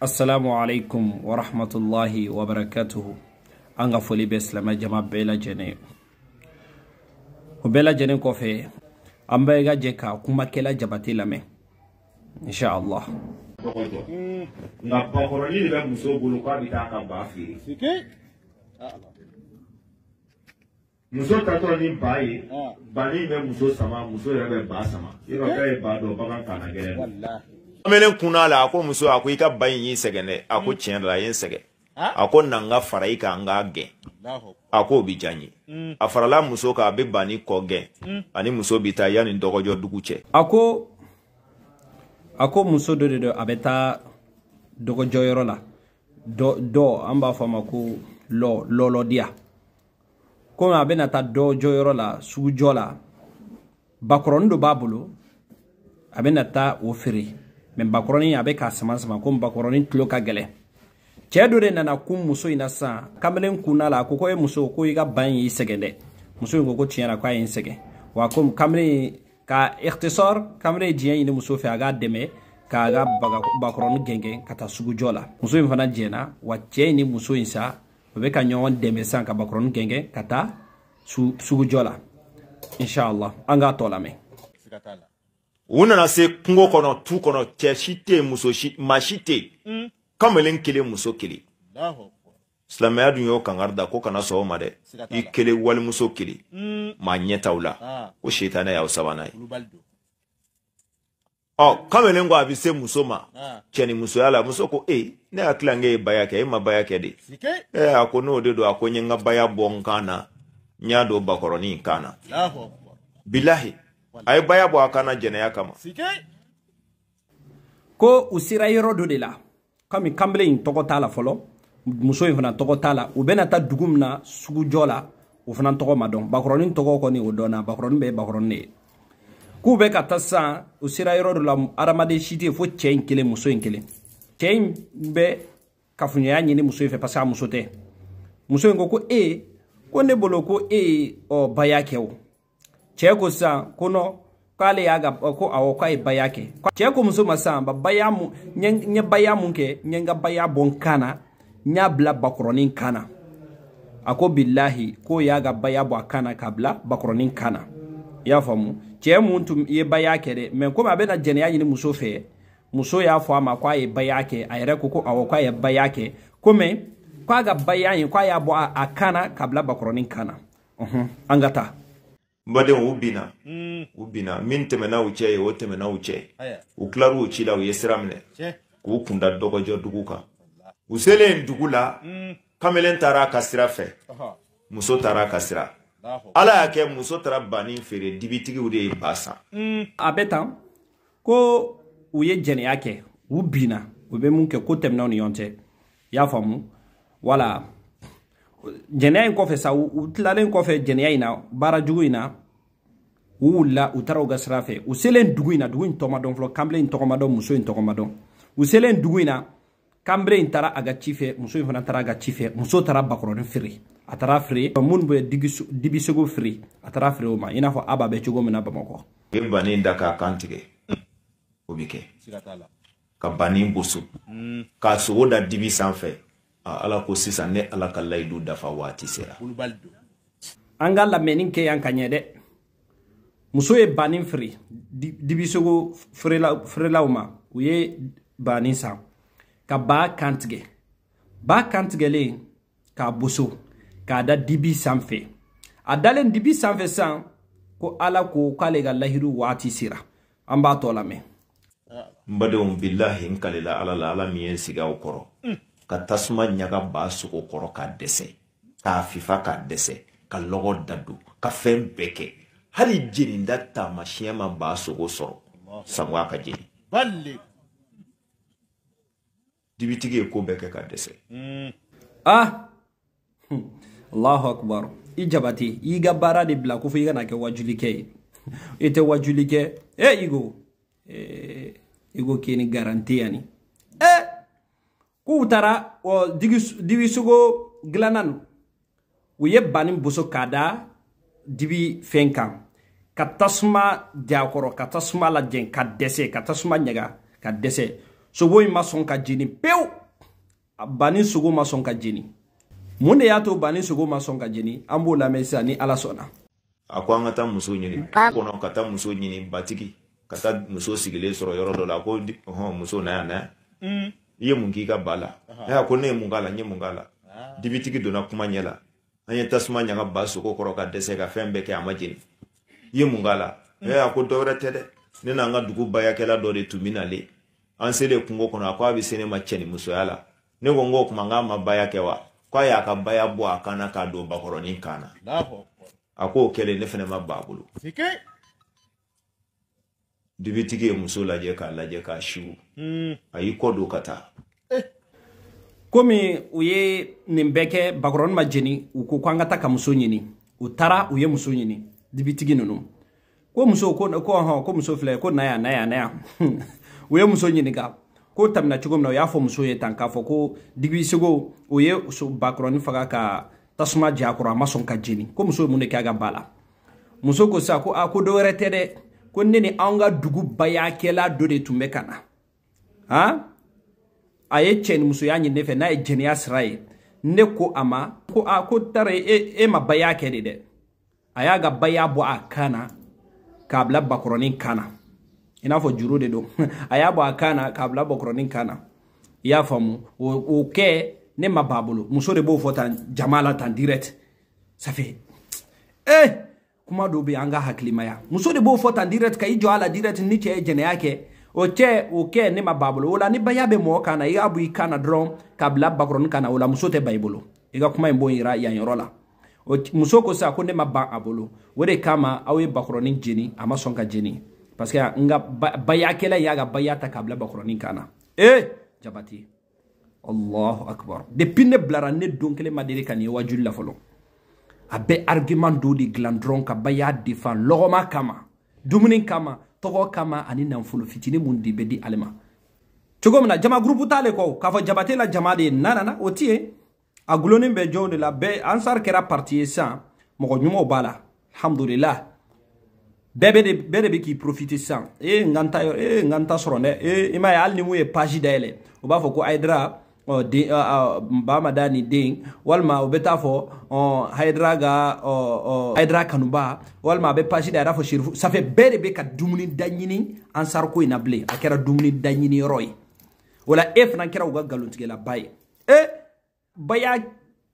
assalamu aleykum wa wabarakatuhu an ka foli bɛ silama jama bɛɛ lajɛlen o bɛɛ lajɛlen kɔfɛ an bɛ ka jɛ ka kumakɛla jabate lamɛn insha allah nka bakɔrɔnin de bɛ muso bolo k'a bɛ taa ka ba feere muso tatɔ ni ba ye ah. bani bɛ muso sama muso yɛrɛ bɛ ba sama yɔrɔ bɛɛ ye ba dɔ bagan kana gɛlɛn kamelen kunna la a ko muso a ko i ka ba in y'i sɛgɛn dɛ a ko hmm. tiɲɛ la a ye n sɛgɛn a ko na n ka fara i kan n k'a gɛn hmm. a k'o bi diya n ye a farala muso kan a bɛ ban ni kɔ gɛn ani muso bi taa yanni dɔgɔjɔ dugu cɛ. a ko a ko muso dɔ de don a bɛ taa dɔgɔjɔyɔrɔ la dɔ dɔ an b'a fɔ a ma ko lɔ lɔlɔdiya komi a bɛna taa dɔ jɔyɔrɔ la sugujɔ la bakɔrɔnin dɔ b'a bolo a bɛna taa o feere. Men bakoronin yabe kaseman seman koum bakoronin tlou kagele. Tye dure nan akoum mousou inasan, kamre mkou nala akoukoye mousou kouyega banyi isekende. Mousou yon kou tiyan akoye insekende. Wakoum kamre ka ekhte sor, kamre diyen yon mousou fe aga deme, ka aga bakoron gengen kata soukou jola. Mousou yon fana diyen na, wak tye yon mousou insa, wabekan yon deme san ka bakoron gengen kata soukou jola. Inshallah, anga tolame. u nana se kungo kɔnɔ tu kɔnɔ cɛ si tɛ muso si maa si tɛ hmm. kamalen kelen muso kelen silamɛya dun y'o kangari da hmm. ah. ah. ko kana eh, sɔn o ma dɛ i kelen walimuso kelen maa ɲɛtaw la ko sitanɛ y'aw sabanan ye ɔ kamalen ko a bɛ se muso ma cɛnimusoya la muso ko ee ne hakili la n k'e ye baya kɛ e ma baya kɛ de ee a ko n'o de don a ko n ye n ka baya bɔ n kan na n y'a don bakɔrɔnin kan na bilahi. a ye baya bɔ a kan na jɛnɛya kama ko u sera yɔrɔ dɔ de la kami kanbele in tɔgɔ t'a la fɔlɔ muso in fana tɔgɔ t'a la u bɛna ta dugu min na sugujɔ la o fana tɔgɔ ma dɔn bakɔrɔnin tɔgɔ kɔni o dɔnna bakɔrɔnin bɛ ye bakɔrɔnin de ye k'u bɛ ka taa sisan u sera yɔrɔ dɔ la adamaden si tɛ yen fo cɛ in kelen muso in kelen cɛ in bɛ kafoɲɔgɔnya ɲini muso in fɛ parce que a muso tɛ muso in ko ko e ko ne bolo ko e ye ɔ baya kɛ o cɛɛ ko sisan ko nɔ k'ale y'a ka ko awɔ k'a ye baya kɛ cɛɛ muso ma sisan ba baya mun n ye baya mun kɛ n ka baya bɔ n kan na n y'a bila bakɔrɔnin kan na a ko bilahi k'o y'a ka baya bɔ a kan na k'a bila bakɔrɔnin kan na i y'a faamu cɛɛ mun tun ye baya kɛ dɛ mɛ komi a bɛna jɛnɛya ɲini muso fɛ muso y'a fɔ a ma k'a ye baya kɛ a yɛrɛ ko ko awɔ k'a ye baya kɛ komi k'a ka baya in k'a y'a bɔ a kan na k'a bila bakɔrɔnin kan na mhm, an ka taa n badenw u binna mm. u binna min tɛmɛna u cɛ ye o tɛmɛna u cɛ u tilar'u ci la u ye sira minɛ k'u kunda dɔgɔjɔ dugu kan u selen dugu mm. la kamalen taara a ka sira fɛ muso taara a ka sira ala y'a kɛ muso taara bani feere dibitigiw de ye ba san mm. a bɛ tan ko u ye jɛnɛya kɛ u binna u bɛ mun kɛ ko tɛmɛnaw ni ɲɔgɔn cɛ y'a faamu wala jɛnɛya in kɔfɛ sa u tilalen kɔfɛ jɛnɛya in na baara jugu in na u wulila u taara u ka sira fɛ u selen dugu in na dugu in tɔgɔma dɔn fɔlɔ kanbile in tɔgɔma muso in tɔgɔma u selen dugu in na kanbile in taara a ka ci fɛ muso in fana taara a ka ci fɛ muso taara bakɔrɔnin feere a taara feere minnu bɛ dibisego feere a taara feere o ma i n'a fɔ aba bɛ cogo min na bamakɔ. u ye bani da k'a kan tigɛ o bɛ kɛ ka bani boso hmm. k'a sogo da dibi sanfɛ. ala ko sisan ne ala ka layidu dafa waati sera an ka lamɛnni kɛ yan ka ɲɛ dɛ muso ye banin firi dibisogo feerelaw ma u ye banin san ka baa kantigɛ baa kantigɛlen k'a boso k'a da dibi sanfɛ a dalen dibi sanfɛ san ko ala ko k'ale ka lahidu waati sera an b'a tɔ lamɛn n badenw bilahi n kalela ala la ala min ye n sigi aw kɔrɔ mm. ka tasuma ɲaga b'a sogo kɔrɔ k'a dɛsɛ k'a fifa k'a dɛsɛ ka lɔgɔ dadon ka fɛn bɛɛ kɛ hali jeninda taamasiyɛn ma b'a sogo sɔrɔ sango ka jeni dibitigi ye ko bɛɛ kɛ ka dɛsɛ hmm. Ah! Hmm. allahu akbar i jabati i y'i ka baara de bila ko fɔ i kana kɛ wajulikɛ ye i tɛ wajulikɛ e igo e, igo k'i ni garanti yanni k'u taara dibi sogo gilanna nu u ye bani boso k'a da dibi fɛn kan ka tasuma ja kɔrɔ ka tasuma lajɛn ka dɛsɛ ka tasuma ɲaga ka dɛsɛ sogo in ma sɔn ka jeni pewu bani sogo ma sɔn ka jeni mun de y'a to bani sogo ma sɔn ka jeni an b'o lamɛn sisan ni ala sɔnna a ko an ka taa muso ɲini kɔnɔ ka taa muso ɲini batigi ka taa muso sigilen sɔrɔ yɔrɔ dɔ la a ko hɔn muso na yan na mm. i ye mun k'i ka ba la a ko ne ye mun k'a la n ye mun k'a la dibitigi donna kuma ɲɛ la an ye tasuma ɲaga ba sogo kɔrɔ ka dɛsɛ ka fɛn bɛɛ kɛ a ma jeni i ye mun k'a la hmm. a ko dɔwɛrɛ tɛ dɛ ne n'an ka dugu bayakɛla dɔ de tun bɛ an selen kungo kɔnɔ a ko a bɛ se ne ma cɛnimusoya la ne ko n k'o tuma n k'a ma baya kɛ wa k'a y'a ka baya bɔ a kan na k'a don bakɔrɔnin kan na a k'o kɛlen ne fana ma ba bolo dibitigi ye muso lajɛ k'a lajɛ k'a siw mm. a y'i kɔ don ka taa eh. komi u ye nin bɛɛ kɛ bakɔrɔni ma jeni u ko ko an ka taa ka muso ɲini u taara u ye muso ɲini dibitigi nunu ko muso ko ko ɔhɔn ko muso filɛ ko naya naya naya yan na yan u ye muso ɲininka ko tɛmɛna cogo min na u y'a fɔ muso ye tan k'a fɔ ko digi sego o ye bakɔrɔni faga ka tasuma ja a kɔrɔ a ma sɔn ka jeni ko muso ye mun de kɛ a ka ba la muso ko sisan ko a ko dɔ tɛ dɛ ko ne ni anw ka dugu bayakɛla dɔ de tun bɛ ka na han a ye cɛnimusoya ɲini ne fɛ n'a ye jɛnɛya sira ye ne ko a ma ko a ko tari e, e ma baya kɛ de dɛ a y'a ka baya bɔ a kan na k'a bila bakɔrɔnin kan na i n'a fɔ juru de don a y'a bɔ a kan na k'a bila bakɔrɔnin kan na i y'a faamu o kɛ ne ma b'a bolo muso de b'o fɔ tan jama la tan direct ça fait eh kuma dɔ be an ka hakilimaya muso de b'o fɔ tan direct ka i jɔ a la direct ni cɛɛ jɛnɛya kɛ o cɛ o kɛ ne ma b'a bolo o la ni baya bɛ mɔgɔ kan na i k'a bɔ i kan na dɔrɔn k'a bila bakɔrɔni kan na o la muso tɛ ba i bolo i ka kuma in b'o yira yan yɔrɔ la muso ko sa ko ne ma ban a bolo o de kama aw ye bakɔrɔni jeni a ma sɔn ka jeni parce que n ka bayakɛla y'a ka baya ta k'a bila bakɔrɔni kan na ee eh! jabati allahu akbar depuis ne bilara ne don kelen ma deli ka nin ye wajuli la fɔlɔ a bɛ argument dɔw de dilan dɔrɔn ka ba y'a defan lɔgɔma kama dumuni kama tɔgɔ kama ani nanfolo fitini mun de bɛ di ale ma cogo min na jama gurupu t'ale kɔ k'a fɔ jabate la jama de ye nanana o ti ye a gulonin bɛ jɔnw de la bɛɛ ansari kɛra parti ye sisan mɔgɔ ɲumanw b'a la alhamdulilah bɛɛ bɛ de bɛɛ de bɛ k'i profite sisan e n ka n ta yɔrɔ e n ka n ta sɔrɔ dɛ e i m'a ye hali ni mun ye page dayɛlɛ o b'a fɔ ko ayidara bamada ni den walima o bɛ taa fɔ hayidara ka hayidara kanuba walima a bɛ pasi da a yɛrɛ fɔ sherifu sanfɛ bɛɛ de bɛ ka dumuni da ɲini ansariko in na bilen a kɛra dumuni da ɲini yɔrɔ ye o la e fana kɛra u ka nkalontigɛlaba ye e baya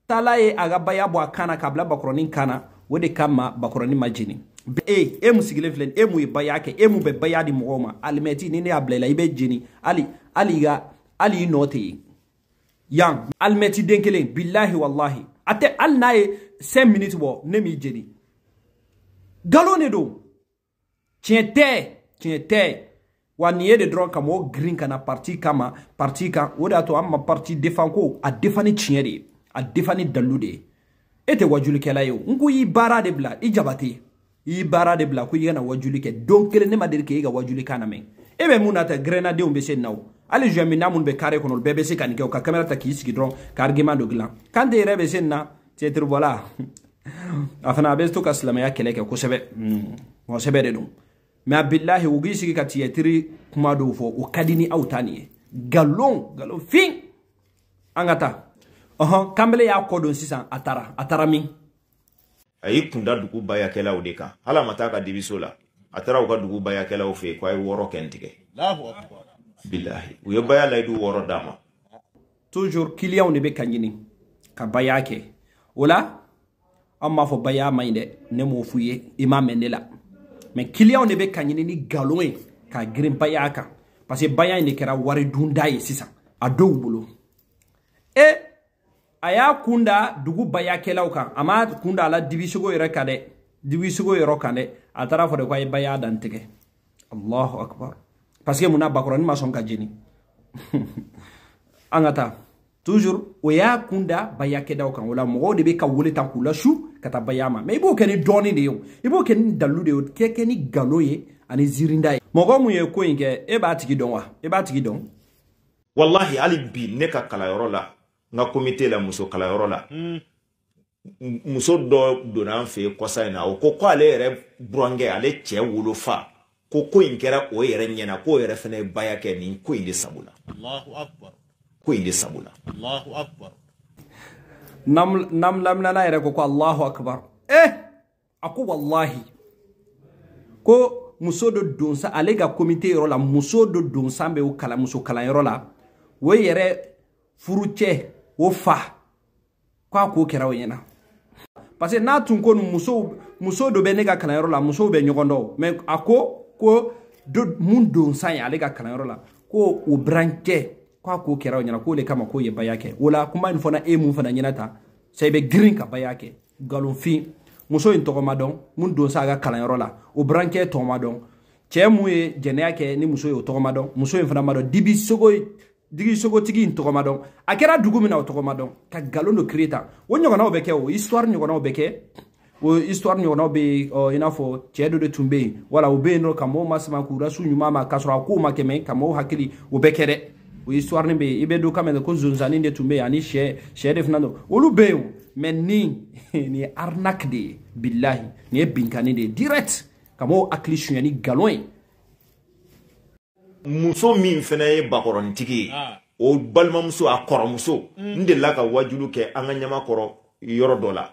taala ye a ka baya bɔ a kan na k'a bila bakɔrɔnin kan na o de kama bakɔrɔnin ma jeni e e mun sigilen filɛ e mun ye baya kɛ e mun bɛ baya di mɔgɔw ma alimɛti ni ne y'a bila i la i bɛ jeni hali hali i ka hali i nɔ tɛ yen yan alimɛti den kelen bilahi walahi a tɛ hali n'a ye cinq minutes bɔ ne m'i jeni galon de don tiɲɛ tɛ tiɲɛ tɛ wa nin ye de dɔrɔn ka mɔgɔw girin ka na parti kama parti kan o de y'a to an ma parti defan ko a defan ni tiɲɛ de ye a defan ni dalu de ye e tɛ wajulikɛla ye o n ko y'i baara de bila i jabate i y'i baara de bila ko i kana wajuli kɛ don kelen ne ma deli k'e ka wajuli kan lamɛn e bɛ mun na ta grenadinw bɛ se nin na o hali juin min n'a minnu bɛ kare kɔnɔ olu bɛɛ bɛ se ka nin kɛ u ka kamera ta k'i sigi dɔrɔn ka argument dɔ dilan kante yɛrɛ bɛ se nin na tiɲɛtiri bɔla a fana a bɛ to ka silamɛya kɛlɛ kɛ kosɛbɛ mɔgɔ sɛbɛ de don mɛ a bilahi u k'i sigi ka tiɲɛtiri kuma dɔw fɔ o ka di ni aw ta nin ye galon galon fin an ka taa ɔhɔn kanbele y'a kɔ don sisan a taara a taara min a y'i kunda dugu bayakɛlaw de kan hali a ma taa a ka dibiso la a taara u ka dugu bayakɛlaw fɛ yen ko a ye wɔɔrɔ kɛ n tigɛ bilahi u ye baya layidu wɔɔrɔ d'a ma toujours kiliyanw de bɛ ka ɲini ka baya kɛ o la an b'a fɔ baya man ɲi dɛ ne m'o f'u ye i m'a mɛn ne la mɛ kiliyanw de bɛ ka ɲini ni nkalon ye ka girin baya kan parce que baya in de kɛra wari dunda ye sisan a dɔw bolo e a y'a kun da dugu bayakɛlaw kan a m'a kun da a la dibisogo yɛrɛ kan dɛ dibisogo yɔrɔ kan dɛ a taara fɔ de ko a ye baya dan tigɛ allahu akbar parce que munna bakɔrɔnin ma sɔn ka jeni an toujours o y'a kunda baya kɛdaw kan o la mɔgɔw de bɛ ka wele ta k'u lasu ka taa baya ma mais ni dɔɔni de ye o i ni dalu de ye o tɛ kɛ ni galo ye ani ziirinda ye. mɔgɔ mun ye ko in kɛ e b'a tigi dɔn wa e b'a tigi dɔn. walahi hali bi ne ka kalanyɔrɔ la n komite la muso kalanyɔrɔ la. Mm. muso dɔ donna an fɛ yen o ko k'ale yɛrɛ burankɛ ale cɛ wolofa ko ko in kɛra o yɛrɛ ɲɛna k'o yɛrɛ fana ye baya kɛ nin ko in de sabu ko in de sabu la nam laminana yɛrɛ ko ko allahu akbar eh a ko wallahi ko muso dɔ donsa ale ka komite yɔrɔ la muso do donsan bɛ o kalan muso kalanyɔrɔ la o yɛrɛ furucɛ o fa ko a k'o kɛra o ɲɛna parce que n'a tun ko muso muso dɔ bɛ ne ka kalanyɔrɔ la musow bɛ ɲɔgɔn dɔn mɛ a ko ko do mun don san ye ale ka kalanyɔrɔ la ko o burancɛ ko a k'o kɛra o ɲɛna k'o de kama k'o ye baya kɛ o la kuma nin fɔna e mun fana ɲɛna ta sa i bɛ girin ka baya kɛ galonfin muso in tɔgɔma dɔn mun don sa a ka kalanyɔrɔ la o burancɛ tɔgɔma dɔn cɛɛ mun ye jɛnɛya kɛ ni muso ye o tɔgɔma dɔn muso in fana ma dɔn dibi sogo digi sogotigi in tɔgɔma dɔn a kɛra dugu min na o tɔgɔma dɔn ka galon do kiri ta o ɲɔgɔnnaw bɛ kɛ o histoire ɲɔgɔnnaw bɛ kɛ o histoire ɲɔgɔnnaw bɛ yen ɔ i n'a fɔ cɛ dɔ de tun bɛ yen wala o bɛ yen nɔ ka mɔgɔw ma k'u rasu ɲuman ma k'a sɔrɔ a kow ma kɛmɛ ka mɔgɔw hakili o bɛɛ kɛ dɛ o histoire nin bɛ yen i bɛ dɔ kan mɛn ko zonzani de tun bɛ yen ani sɛ sɛ de fana don olu bɛ yen o mɛ nin nin ye arnaque de ye bilahi nin ye binkani de ye direct ka mɔgɔw hakili suɲɛ ni nkalon ye. muso min fana ye bakɔrɔnitigi ye ah. o balimamuso a kɔrɔmuso mm. n delila ka wajulu kɛ an ka ɲamakɔrɔ yɔrɔ dɔ la.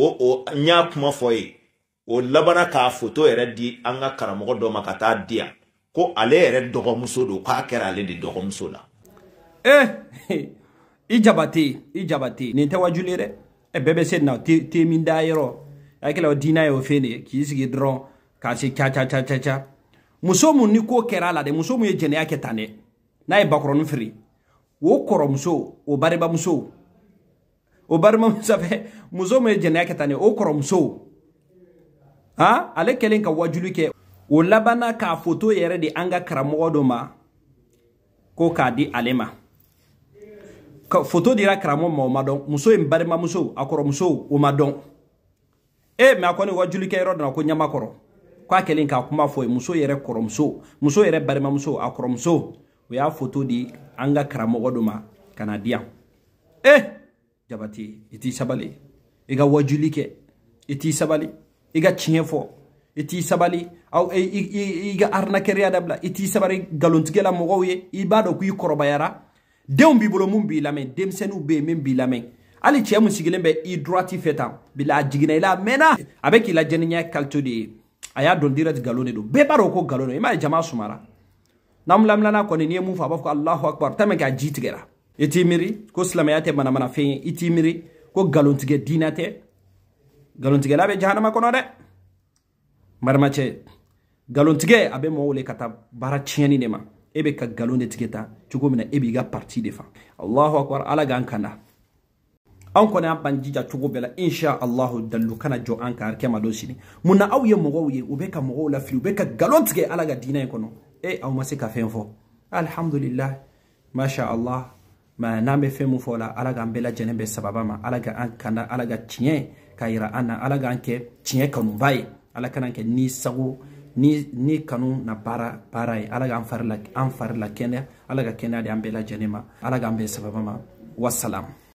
o o n y'a kuma fɔ ye o labana k'a foto yɛrɛ di an ka karamɔgɔ dɔ ma ka taa di yan ko ale yɛrɛ dɔgɔmuso don k'a kɛra ale de dɔgɔmuso la. ee eh, i jabate i jabate nin tɛ wajuli ye dɛ ɛ eh, bɛɛ bɛ se nin na te min da yɔrɔ hakili o diinɛ ye o fɛn de ye k'i sigi dɔrɔn k'a se ca ca ca ca ca muso mun ni ko kɛra a la dɛ muso mun ye jɛnɛya kɛ tan dɛ n'a ye bakɔrɔnin firi o kɔrɔmuso o barebamuso o balimamuso fɛ muso min ye jɛnɛya kɛ tan de o kɔrɔmuso han ale kɛlen ka wajuli kɛ o labanna k'a foto yɛrɛ de an ka karamɔgɔ dɔ ma ko k'a di ale ma foto dira karamɔgɔ ma o ma dɔn muso in balimamuso a kɔrɔmuso o ma dɔn e mɛ a kɔni wajuli kɛ yɔrɔ dɔ la ko ɲamakɔrɔ k'a kɛlen k'a kuma fɔ ye muso yɛrɛ kɔrɔmuso muso yɛrɛ balimamuso a kɔrɔmuso o y'a foto di an ka karamɔgɔ dɔ ma ka na di yan e eh! jabatɛ i t'i sabali i ka wajuli kɛ i t'i sabali i ka tiɲɛ fɔ i t'i sabali aw i ka arnakɛriya dabila i t'i sabali galontigɛla mɔgɔw ye i b'a dɔn k'i kɔrɔbayara denw b'i bolo mun b'i lamɛn denmisɛnninw bɛ yen min b'i lamɛn hali cɛ mun sigilen bɛ i droiti fɛ tan bila a jiginna i la a mɛnna a bɛ k'i la jɛnɛya kalite de ye a y'a dɔn direct nkalon de don bɛɛ b'a dɔn ko nkalon don i m'a ye jama sumara n'an bilamina kɔni n'i ye mun fɔ a b'a fɔ alahu akubaru tamɛ k'a ji tigɛra i ko silamɛya tɛ manamanafɛn ye i ko galontigɛ diina tɛ galontigɛla bɛ jahanama kɔnɔ dɛ balimacɛ galontigɛ a bɛ mɔgɔw le ka taa baara tiɲɛni de ma e bɛ ka galon de tigɛ ta cogo min na e b'i ka parti de fa allahu akbar ala k'an kanda anw kɔni an b'an jija cogo bɛɛ la insha allahu dalilu kana jɔ an kan arkɛ ma dɔ sini mun na aw ye mɔgɔw ye e, u bɛ ka mɔgɔw lafili u bɛ ka galon tigɛ ala ka diinɛ in kɔnɔ e aw ma se ka fɛn fɔ alhamdulilah masha allah n'an bɛ fɛn mun fɔ o la ala k'an bɛɛ lajɛlen bɛ sababa ma ala ka an kanda ala ka tiɲɛ ka yira an na ala k'an kɛ tiɲɛ kanuba ye ala kana kɛ ni sago ni ni kanu na baara baara ye ala k'an fari la an fari la kɛnɛya ala ka kɛnɛya di an bɛɛ lajɛlen ma ala k'an bɛɛ sababa ma wasalam